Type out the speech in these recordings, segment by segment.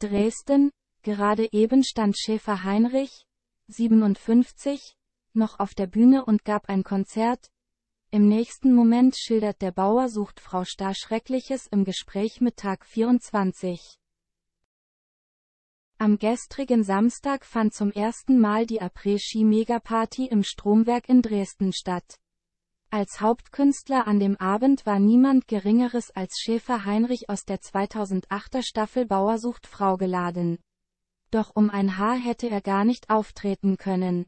Dresden, gerade eben stand Schäfer Heinrich, 57, noch auf der Bühne und gab ein Konzert. Im nächsten Moment schildert der Bauer sucht Frau Starr Schreckliches im Gespräch mit Tag 24. Am gestrigen Samstag fand zum ersten Mal die Après-Ski-Megaparty im Stromwerk in Dresden statt. Als Hauptkünstler an dem Abend war niemand Geringeres als Schäfer Heinrich aus der 2008er Staffel Bauersucht Frau geladen. Doch um ein Haar hätte er gar nicht auftreten können.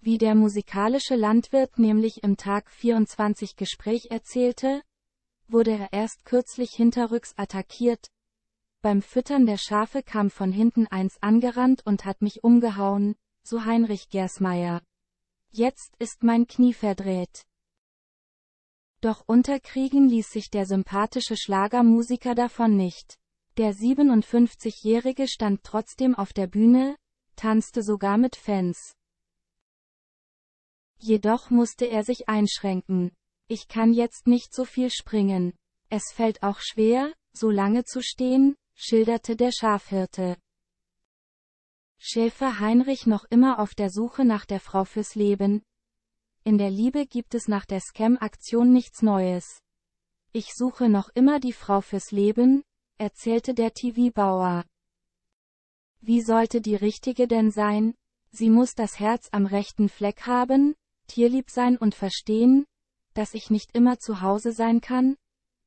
Wie der musikalische Landwirt nämlich im Tag 24 Gespräch erzählte, wurde er erst kürzlich hinterrücks attackiert. Beim Füttern der Schafe kam von hinten eins angerannt und hat mich umgehauen, so Heinrich Gersmeyer. Jetzt ist mein Knie verdreht. Doch unterkriegen ließ sich der sympathische Schlagermusiker davon nicht. Der 57-Jährige stand trotzdem auf der Bühne, tanzte sogar mit Fans. Jedoch musste er sich einschränken. Ich kann jetzt nicht so viel springen. Es fällt auch schwer, so lange zu stehen, schilderte der Schafhirte. Schäfer Heinrich noch immer auf der Suche nach der Frau fürs Leben. In der Liebe gibt es nach der Scam-Aktion nichts Neues. Ich suche noch immer die Frau fürs Leben, erzählte der TV-Bauer. Wie sollte die richtige denn sein? Sie muss das Herz am rechten Fleck haben, tierlieb sein und verstehen, dass ich nicht immer zu Hause sein kann,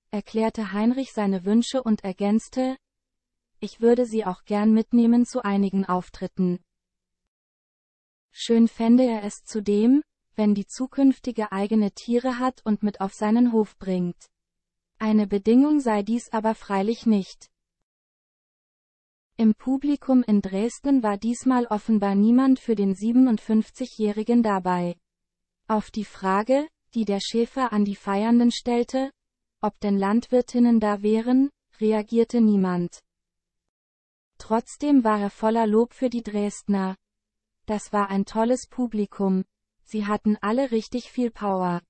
erklärte Heinrich seine Wünsche und ergänzte, ich würde sie auch gern mitnehmen zu einigen Auftritten. Schön fände er es zudem, wenn die zukünftige eigene Tiere hat und mit auf seinen Hof bringt. Eine Bedingung sei dies aber freilich nicht. Im Publikum in Dresden war diesmal offenbar niemand für den 57-Jährigen dabei. Auf die Frage, die der Schäfer an die Feiernden stellte, ob denn Landwirtinnen da wären, reagierte niemand. Trotzdem war er voller Lob für die Dresdner. Das war ein tolles Publikum. Sie hatten alle richtig viel Power.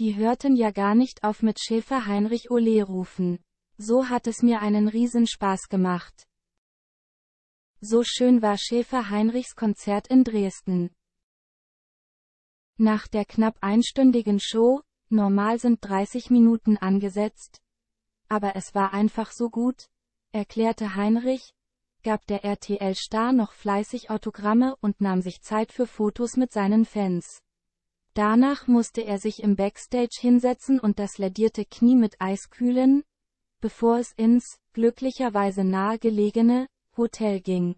Die hörten ja gar nicht auf mit Schäfer Heinrich Ole rufen. So hat es mir einen Riesenspaß gemacht. So schön war Schäfer Heinrichs Konzert in Dresden. Nach der knapp einstündigen Show, normal sind 30 Minuten angesetzt, aber es war einfach so gut, erklärte Heinrich, gab der RTL-Star noch fleißig Autogramme und nahm sich Zeit für Fotos mit seinen Fans. Danach musste er sich im Backstage hinsetzen und das lädierte Knie mit Eis kühlen, bevor es ins, glücklicherweise nahegelegene, Hotel ging.